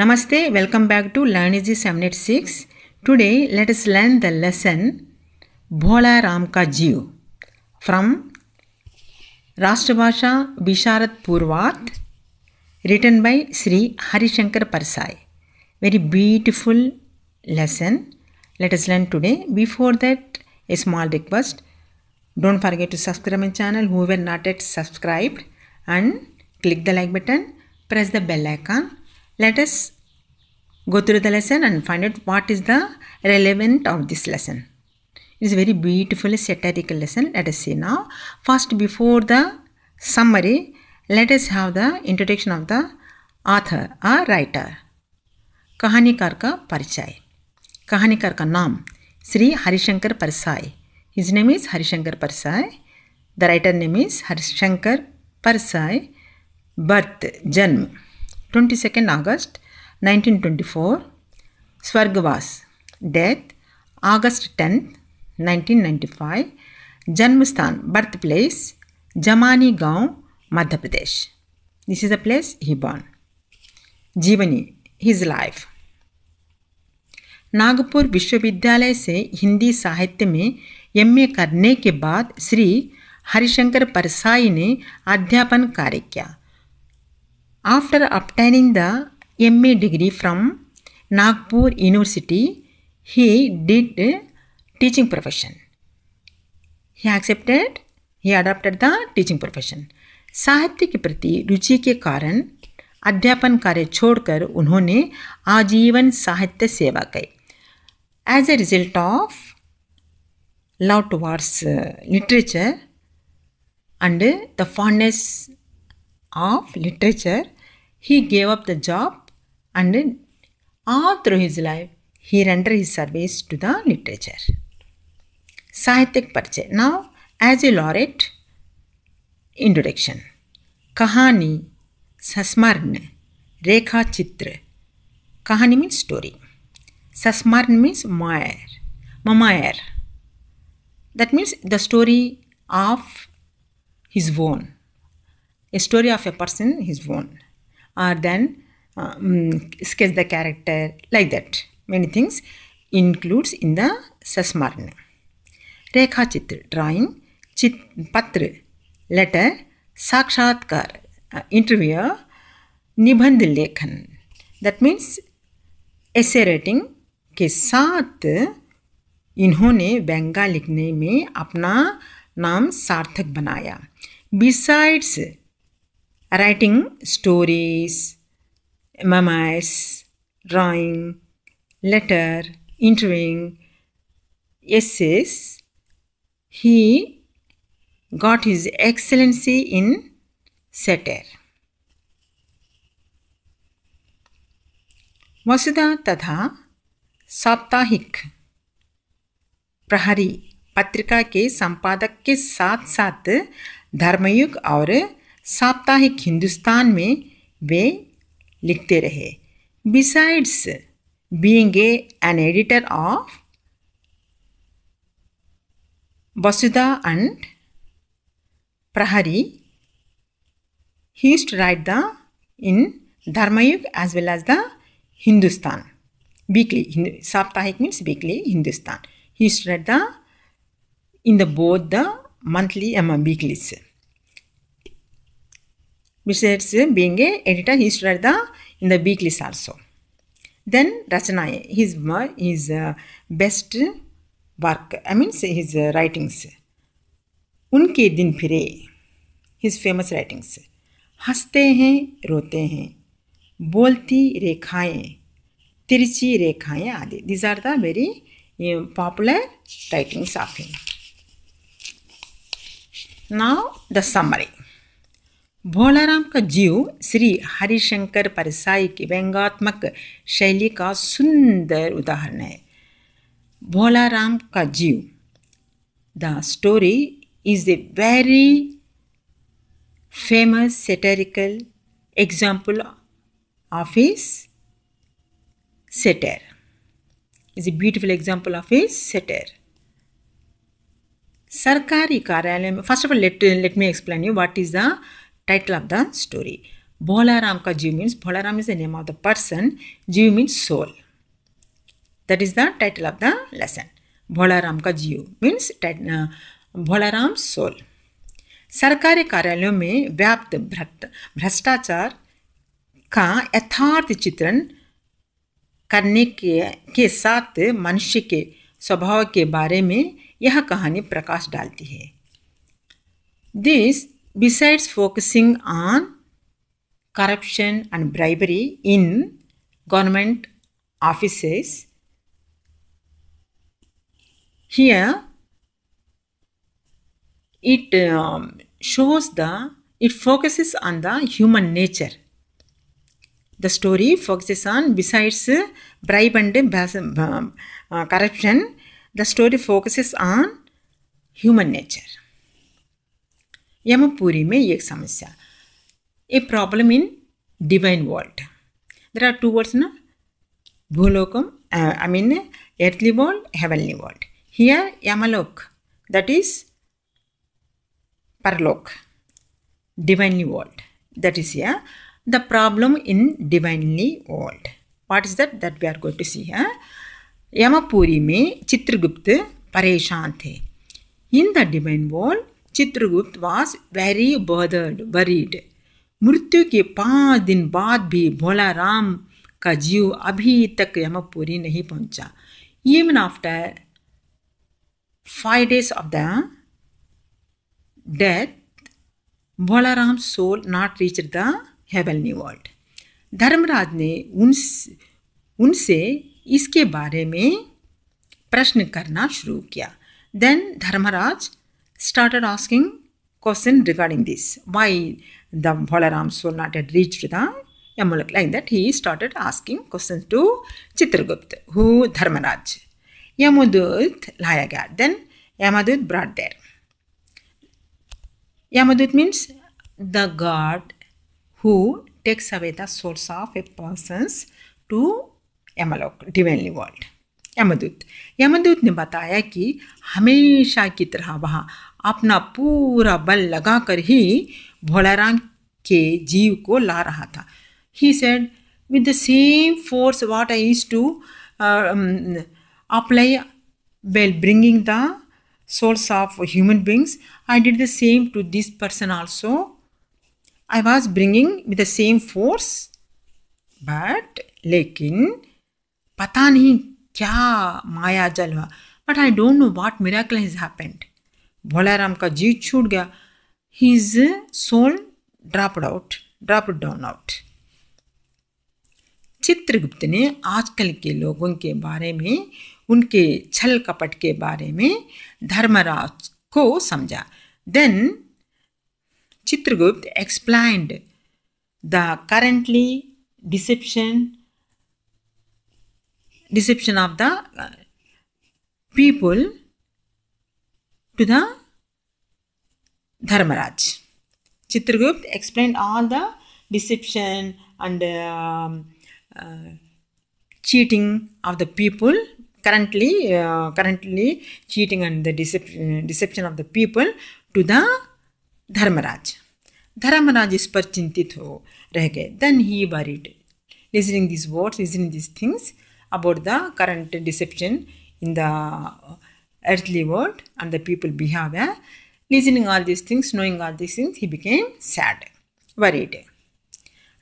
Namaste, welcome back to Learn Easy 786. Today let us learn the lesson Bhola Ram Ka Jeev from Rashtrabhasha Bisharat Purvat written by Sri Harishankar Parsai. Very beautiful lesson. Let us learn today. Before that, a small request. Don't forget to subscribe my channel who were not yet subscribed and click the like button, press the bell icon Let us go through the lesson and find out what is the relevant of this lesson. It is a very beautiful satirical lesson. Let us see now. First, before the summary, let us have the introduction of the author or writer. कहानीकार का परिचय कहानीकार का नाम Shri Harishankar Parsai his name is harishankar Parsai the writer name is harishankar Parsai. Birth, जन्म twenty second August nineteen twenty four स्वर्गवास death August tenth nineteen ninety five जन्मस्थान birth place Jamani गांव Madhya Pradesh this is the place he born जीवनी his life Nagpur विश्वविद्यालय से हिंदी साहित्य में MA करने के बाद श्री हरिशंकर परसाई ने अध्यापन कार्य किया After obtaining the MA degree from Nagpur University, he did the teaching profession. He accepted, he adopted the teaching profession. साहित्य के प्रति रुचि के कारण अध्यापन कार्य छोड़कर उन्होंने आजीवन साहित्य सेवा की as a result of love towards literature and the fondness of literature he gave up the job and all through his life he rendered his service to the literature. Sahityik Parche. Now, as a laureate, introduction. Kahani, sasmarne, Rekha Chitra. Kahani means story. Sasmarne means Mayer. Mamayer. That means the story of his own. A story of a person, his own. or then um, sketch the character like that many things includes in the sasmarna rekha chitra drawing chit patra letter sakshatkar uh, interview निबंध लेखन that means ऐसे rating के साथ इन्होंने व्यंगा लिखने में अपना नाम सार्थक बनाया besides writing stories, memoirs, drawing, letter, interviewing, essays. He got his excellency in satire. Vasudha तथा साप्ताहिक प्रहरी पत्रिका के संपादक के साथ साथ धर्मयुग और साप्ताहिक हिंदुस्तान में वे लिखते रहे besides being an editor of Vasudha and Prahari he used write the in Dharmayug as well as the Hindustan weekly साप्ताहिक means weekly Hindustan he used write the in the both the monthly um weekly sir besides being a editor he started the in the weeklies also then rachana his his uh, best work i mean his uh, writings unke din phire his famous writings हंसते हैं रोते हैं बोलती रेखाएं तिरछी रेखाएं आदि these are the very popular writings of him now the summary Bholaram का जीव श्री हरिशंकर परसाई की व्यंगात्मक शैली का सुंदर उदाहरण है भोलाराम का जीव the story is a very famous satirical example of is satire is a beautiful example of is satire सरकारी कार्यालय में first of all let let me explain you what is the title of the story Bhola Ram का जीव means Bhola Ram is the name of the person जीव means soul that is the title of the lesson Bhola Ram का जीव means Bhola Ram soul सरकारी कार्यालयों में व्याप्त भ्रष्टाचार का यथार्थ चित्रण करने के के साथ मनुष्य के स्वभाव के बारे में यह कहानी प्रकाश डालती है this besides focusing on corruption and bribery in government offices, here it um, shows the it focuses on the human nature the story focuses on besides bribe and um, uh, corruption the story focuses on human nature यमपुरी में एक समस्या a problem in divine world there are two words ना Bhulokam I mean earthly world heavenly world here Yamlok that is Parlok divinely world that is here the problem in divinely world what is that that we are going to see here Yampuri में चित्रगुप्त परेशान थे in the divine world Chitragupta was very bothered worried मृत्यु के पाँच दिन बाद भी भोला राम का जीव अभी तक यमपुरी नहीं पहुंचा even after five days of the death Bhola Ram soul not reach the new world Dharmaraj ने उन उनसे इसके बारे में प्रश्न करना शुरू किया then Dharmaraj started asking question regarding this. Why the Balaram soul not had reached the Yamulak? Like that, he started asking questions to Chitragupta, who Dharmaraj. yamudut लाया गया then Yamdoot brought there Yamdoot means the god who takes away the source of a person's to Yamlok divinely world Yamdoot Yamdoot ने बताया कि हमेशा की तरह वहाँ अपना पूरा बल लगाकर ही भोलाराम के जीव को ला रहा था he said with the same force what I is to apply well bringing the source of human beings I did the same to this person also I was bringing with the same force but लेकिन पता नहीं क्या माया जल हुआ but I don't know what miracle clays happened Bholaram का जी छूट गया his soul dropped out drop down out Chitragupta ने आजकल के लोगों के बारे में उनके छल कपट के बारे में धर्मराज को समझा then Chitragupta explained the currently deception deception of the people to the Dharmaraj Chitragupta explain all the deception and cheating of the people currently currently cheating and the deception of the people to the Dharmaraj Dharmaraj इस पर चिंतित हो रह गए then he worried listening this words listening this things about the current deception in the earthly world and the people behavior. Listening all these things, knowing all these things, he became sad, worried.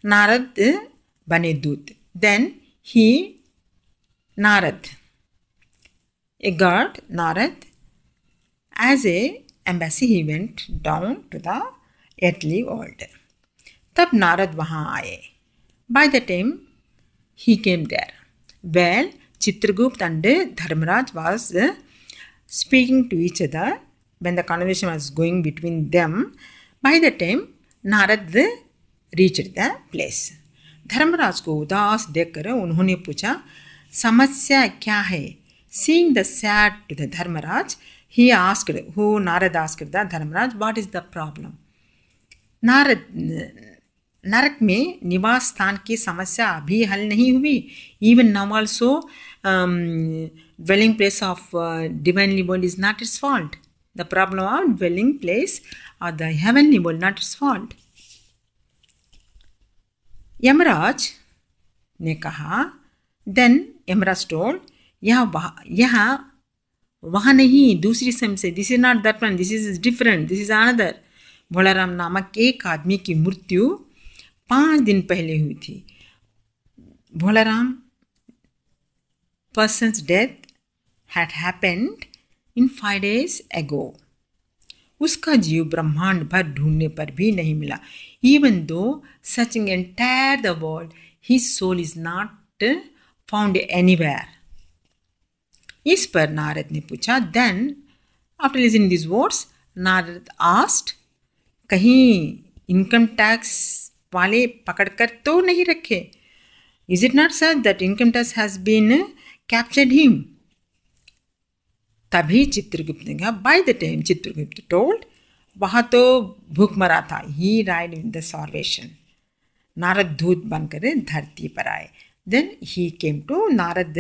Narad Banedut. Then he, Narad, a god, Narad, as a embassy he went down to the earthly world. तब Narad वहाँ By the time he came there. Well, Chitragupt and Dharmaraj was speaking to each other when the conversation was going between them. By the time Narad reach the place Dharmaraj को उदास देखकर उन्होंने पूछा समस्या क्या है seeing the sad to the Dharmaraj he asked who Narad asked the Dharmaraj what is the problem Narad नरक में निवास स्थान की समस्या अभी हल नहीं हुई even now also dwelling place of uh, heavenly world is not its fault. The problem of dwelling place or the heavenly world not its fault. Yamraj ने कहा देन यमराज टोल्ड यह यह वहाँ नहीं दूसरी सेम से this is not that one this is different this is another Bholaram नामक एक आदमी की मृत्यु पाँच दिन पहले हुई थी Bholaram person's death had happened in five days ago उसका जीव ब्रह्मांड भर ढूंढने पर भी नहीं मिला even though searching entire the world his soul is not found anywhere इस पर नारद ने पूछा then after listen this words Narad asked कहीं इनकम टैक्स वाले पकड़कर तो नहीं रखे is it not such that income tax has been captured him तभी चित्रगुप्त ने कहा by the time Chitragupta told वहाँ तो भूख मरा था he ride in the starvation Narad दूत बनकर धरती पर आए then he came to Narad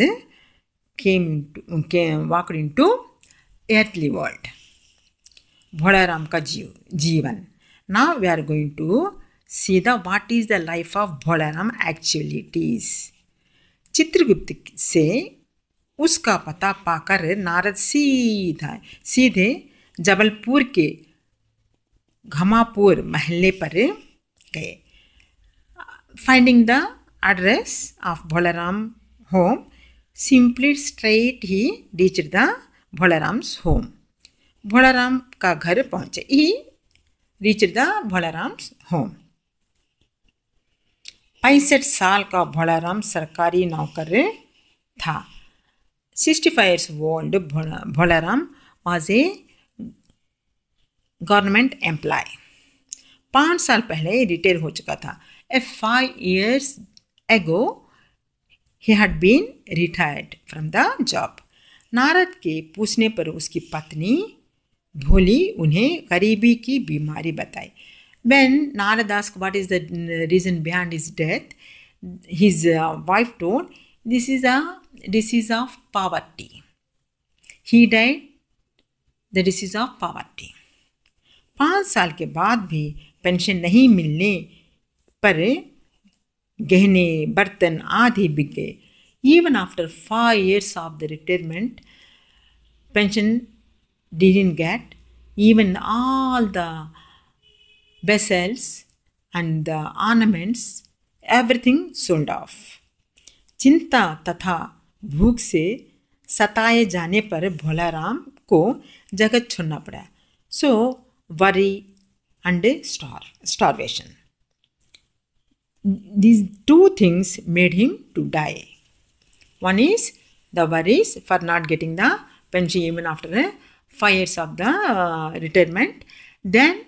came came walk in to earthly world Bholaram का जीव जीवन ना we are going to see the what is the life of bholaram actualities Chitragupta से उसका पता पाकर नारद सीधा सीधे जबलपुर के घमापुर महल्ले पर गए finding the address of Bholaram home simply straight he reach the Bholaram's home Bholaram का घर पहुंचे he reach the Bholaram's home पैंसठ साल का भोलाराम सरकारी नौकर था 65 years old Bholaram was a government employ पाँच साल पहले रिटायर हो चुका था ए five years ago he had been retired from the job Narad के पूछने पर उसकी पत्नी भोली उन्हें गरीबी की बीमारी बताई when Narad ask what is the reason behind is death his wife told this is a disease of poverty. He died the disease of poverty. पाँच साल के बाद भी पेंशन नहीं मिलने पर even after five years of the retirement, pension didn't get even all the vessels and the ornaments, everything sold off. Chinta tatha भूख से सताए जाने पर भोला राम को जगत छोड़ना पड़ा so worry and star starvation these two things made him to die one is the worries for not getting the pension even after five years of the retirement then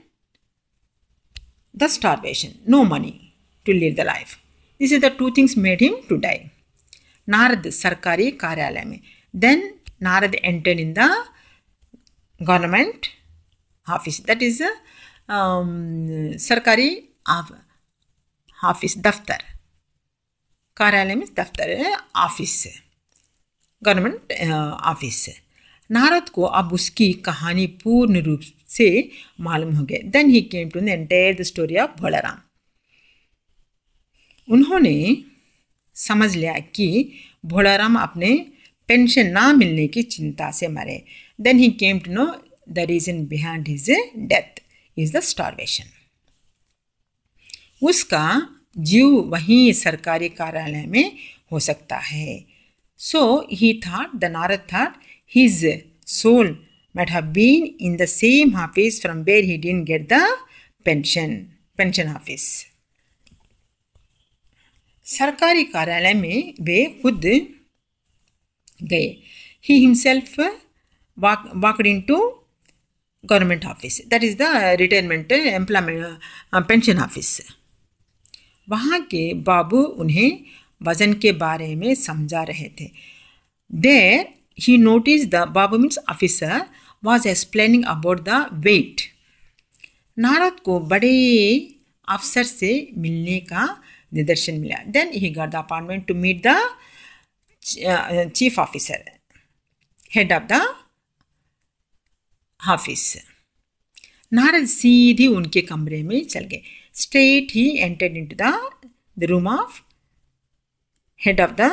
the starvation no money to lead the life this is the two things made him to die Narad सरकारी कार्यालय में then Narad enter in the government office that is सरकारी office दफ्तर कार्यालय में दफ्तर office government office Narad को अब उसकी कहानी पूर्ण रूप से मालूम हो गए then he came to the entire the story of Bholaram उन्होंने समझ लिया कि भोलाराम अपने पेंशन ना मिलने की चिंता से मरे then he came to know the reason behind his death is the starvation उसका जीव वहीं सरकारी कार्यालय में हो सकता है so he thought the Narad thought his soul mate have been in the same office from where he didn't get the pension pension office सरकारी कार्यालय में वे खुद गए he himself walk into government office that is the retirement employment pension office वहाँ के बाबू उन्हें वजन के बारे में समझा रहे थे there he notice the babu means officer was explaining about the wait Narad को बड़े अफसर से मिलने का निदर्शन मिला then he got the appointment to meet the chief officer head of the office Narad सीधे उनके कमरे में चल गए straight he entered into the room of head of the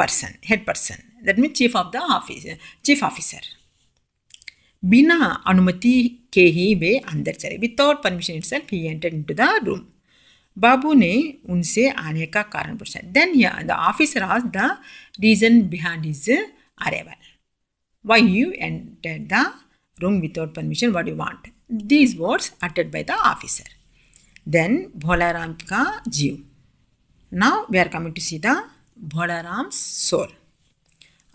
person head person that mean chief of the office chief officer बिना अनुमति के ही वे अंदर चले without permission it self he entered into the room बाबू ने उनसे आने का कारण पूछा देन द ऑफिसर आज the reason behind is arrival why you enter the room without permission what you want these words अटेड by the officer then भोला राम का जीव now we are coming to see the Bhola Ram soul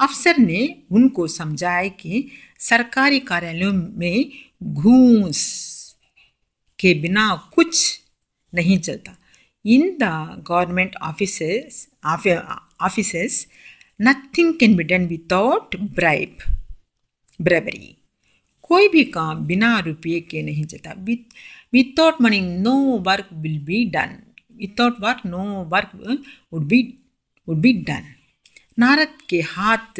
अफसर ने उनको समझाया कि सरकारी कार्यालयों में घूस के बिना कुछ नहीं चलता in the government office office nothing can be done without bribe bribery कोई भी काम बिना रुपये के नहीं चलता without money no work will be done without work no work would be would be done Narad के हाथ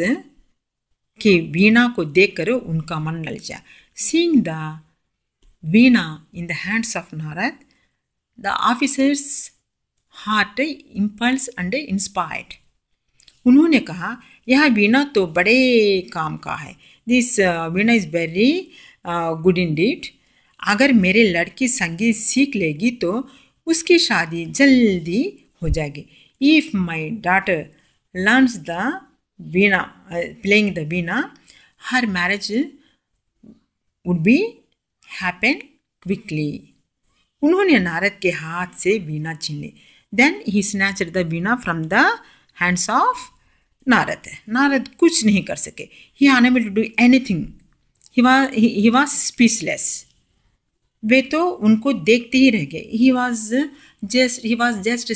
के वीणा को देखकर उनका मन ललचा seeing the veena in the hands of Narad The officer's heart impulse and inspired. उन्होंने कहा यह वीणा तो बड़े काम का है this uh, veena is very good indeed अगर मेरे लड़की संगीत सीख लेगी तो उसकी शादी जल्दी हो जाएगी if my daughter learns the veena playing uh, the veena her marriage would be happen quickly उन्होंने नारद के हाथ से वीणा छीन ली then he snatch the veena from the hands of Narad Narad कुछ नहीं कर सके he unable to do anything he was speechless वे तो उनको देखते ही रह गए he was just he was just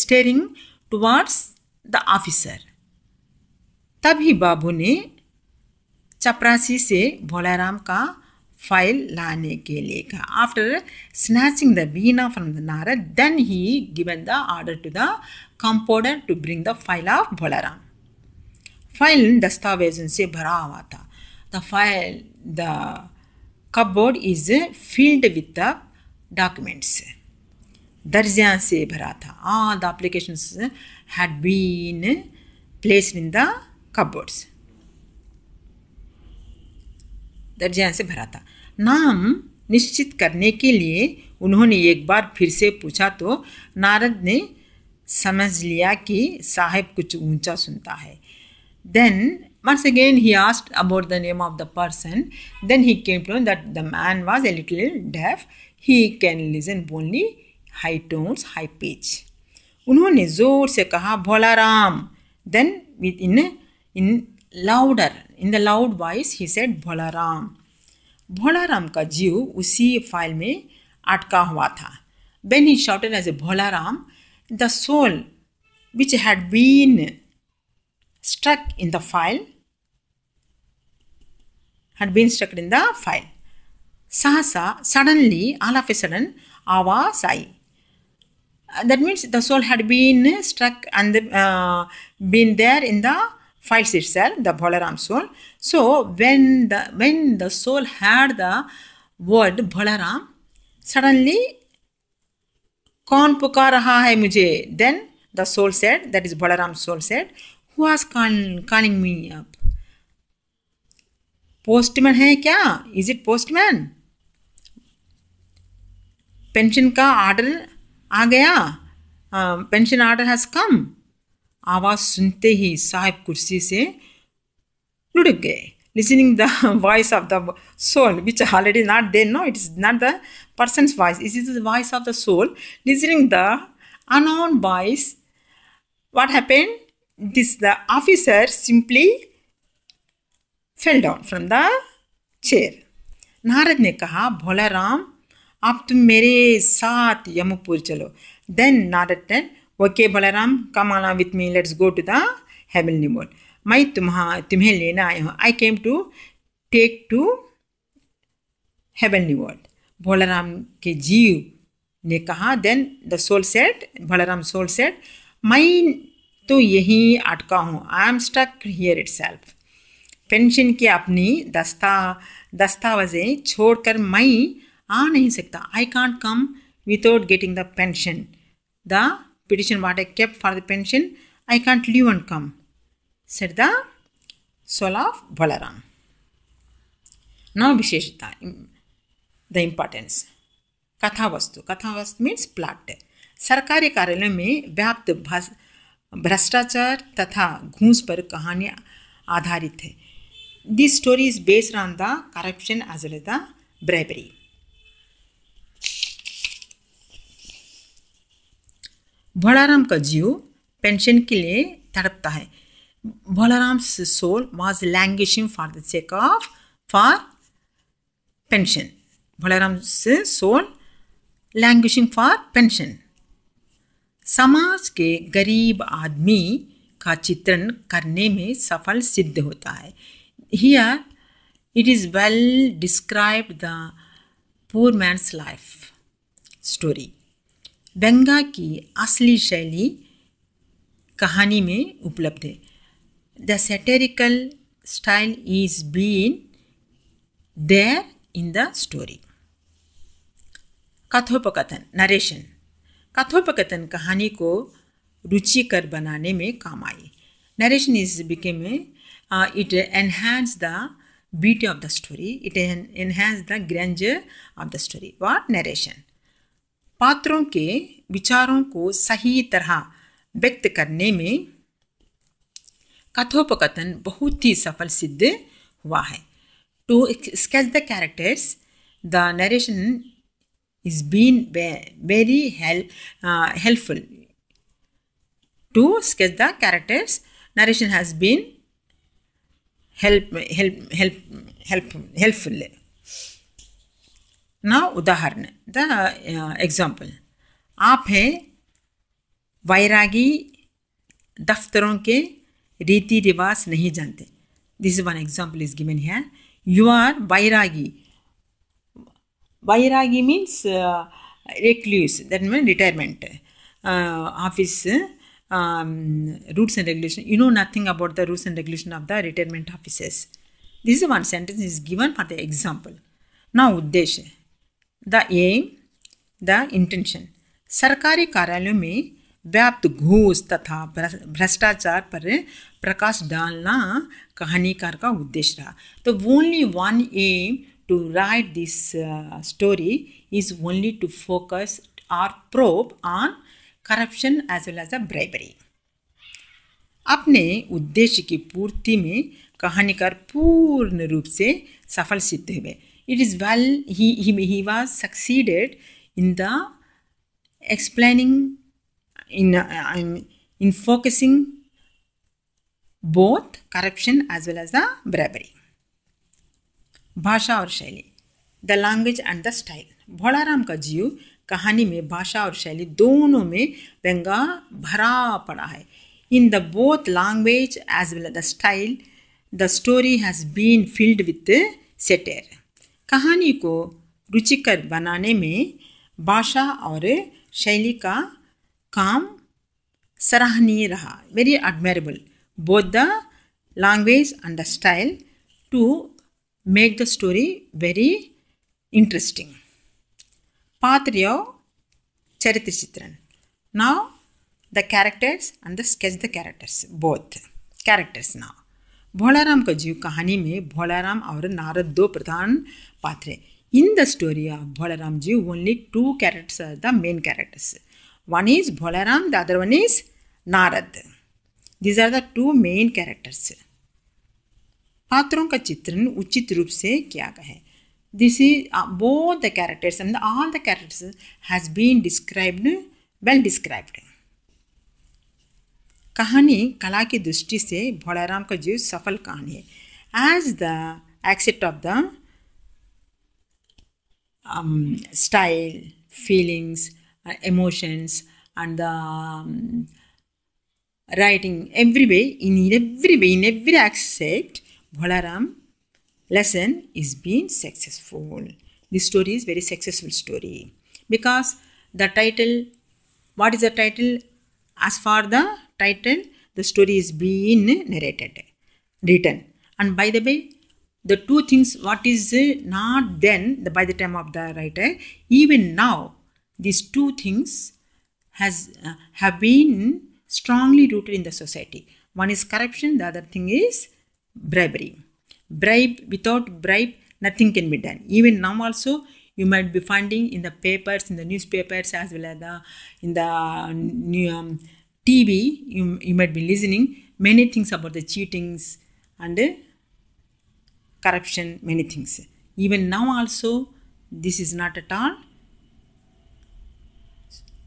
staring towards the officer तभी बाबू ने चपरासी से भोलाराम का फाइल लाने के लिए का after snatching the veena from the Narad then he given the order to the compounder to bring the file of Bholaram file दस्तावेजों से भरा हुआ था the file the cupboard is filled with the documents दर्जियां से भरा था all the application had been place in the cupboards दर्जियान से भरा था नाम निश्चित करने के लिए उन्होंने एक बार फिर से पूछा तो नारद ने समझ लिया कि साहेब कुछ ऊंचा सुनता है then once again he asked about the name of the person then he came to that the man was a little deaf he can listen only high tones high pitch उन्होंने जोर से कहा Bhola Ram then with in in louder in the loud voice he said Bholaram Bholaram का जीव उसी file में अटका हुआ था when he shouted as a Bholaram the soul which had been struck in the file had been struck in the file सहसा suddenly all of a sudden आवाज आई that means the soul had been struck and been there in the fights itself, the Balaram soul. So when the when the soul heard the word Balaram, suddenly कौन पुकार रहा है मुझे then the soul said that is Balram soul said who is calling me up postman है क्या is it postman pension का order आ गया पेंशन ऑर्डर हैज़ कम आवाज़ सुनते ही साहेब कुर्सी से लुढ़क गए listening the voice of the soul which already not then no it is not the person voice is is the voice of the soul listening the unknown voice what happen this the officer simply fell down from the chair Narad ने कहा भोला राम आप तुम मेरे साथ यमुपुर चलो then Narad ten okay Balram come along with me let's go to the heavenly मैं तुम्हा तुम्हें लेना आया हूँ I came to take to heavenly world Bholaram के जीव ने कहा then the soul set Bholaram soul set मैं तो यही अटका हूँ I am stuck here itself pension की अपनी दस्ता दस्तावेजें छोड़कर मैं आ नहीं सकता I can't come without getting the pension the petition what I kept for the pension. I can't leave and come, said the soul of Balaram. Now Visheshita, the importance. Kathavastu. Kathavastu means plot. Sarkari karele me vyapt में व्याप्त भ्रष्टाचार तथा घूस पर कहानियाँ आधारित है this story is based on the corruption as well as the bribery Bholaram का जीव पेंशन के लिए तड़पता है Bholaram soul was languishing for the check of for pension Bholaram soul languishing for pension समाज के गरीब आदमी का चित्रण करने में सफल सिद्ध होता है here it is well describe the poor man's life story दंगा की असली शैली कहानी में उपलब्ध है the satirical style is been there in the story कथोपकथन नरेशन कथोपकथन कहानी को रुचिकर बनाने में काम आई narration is became it enhance the beauty of the story it enhance the grandeur of the story what narration पात्रों के विचारों को सही तरह व्यक्त करने में कथोपकथन बहुत ही सफल सिद्ध हुआ है to sketch the characters the narration is been very helpful to sketch the characters narration has been help help help helpful ना उदाहरण द एग्जाम्पल आप है वैरागी दफ्तरों के रीति रिवाज नहीं जानते this one example is given है यू आर वैरागी वैरागी means recluse that mean retirement office rules and regulation you know nothing about the rules and regulation of the retirement officers this one sentence is given for the example ना उद्देश्य the am the intention सरकारी कार्यालयों में व्याप्त घूस तथा भ्रष्टाचार पर प्रकाश डालना कहानीकार का उद्देश्य रहा तो only one aim to write this story is only to focus or probe on corruption as well as a bribery अपने उद्देश्य की पूर्ति में कहानीकार पूर्ण रूप से सफल सिद्ध हुए it is well he, he, he was succeeded in the explaining in uh, in focusing both corruption as well as the bribery भाषा और शैली the language and the style Bholaram का जीव कहानी में भाषा और शैली दोनों में व्यंगा भरा पड़ा है in the both language as well the style the story has been filled with satire कहानी को रुचिकर बनाने में भाषा और शैली का काम सराहनीय रहा very admirable both the language and the style to make the story very interesting पात्र चरित्र चित्रण now the characters and the sketch the characters both characters now Bholaram का जीव कहानी में भोलाराम और नारद दो प्रधान पात्र In the story of Bholaramji, only two characters are the main characters one is Bholaram, the other one is Narad these are the two main characters पात्रों का चित्रण उचित रूप से किया गया है this is both the characters and all the characters has been described well described कहानी कला की दृष्टि से भोलाराम का जीव सफल कहानी है as the except of the um, style, feelings, uh, emotions, and the um, writing every way, in every way, in every aspect, Bholaram lesson is being successful. This story is very successful story because the title, what is the title? As for the title, the story is being narrated, written. And by the way, the two things what is uh, not then the, by the time of the writer even now these two things has uh, have been strongly rooted in the society one is corruption the other thing is bribery bribe without bribe nothing can be done even now also you might be finding in the papers in the newspapers as well as the in the um, um tv you, you might be listening many things about the cheatings and uh, corruption, many things. Even now also, this is not at all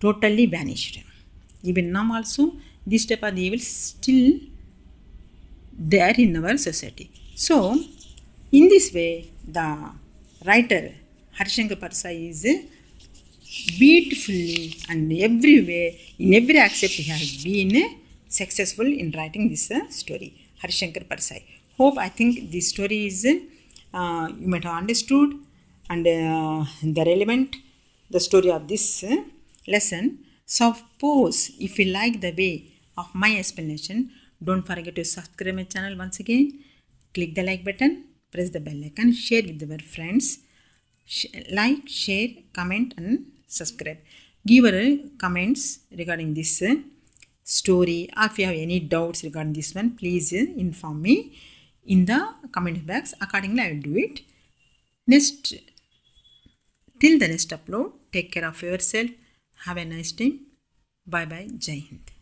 totally vanished. Even now also, this type of evil still there in our society. So, in this way, the writer Harishankar Parsa is beautifully and every way, in every aspect, he has been successful in writing this uh, story. Harishankar Parsai hope i think this story is uh, you might have understood and uh, the relevant the story of this uh, lesson suppose if you like the way of my explanation don't forget to subscribe my channel once again click the like button press the bell icon share with your friends Sh like share comment and subscribe give your uh, comments regarding this uh, story or if you have any doubts regarding this one please uh, inform me in the comment box accordingly I will do it next till the next upload take care of yourself have a nice day bye bye jai hind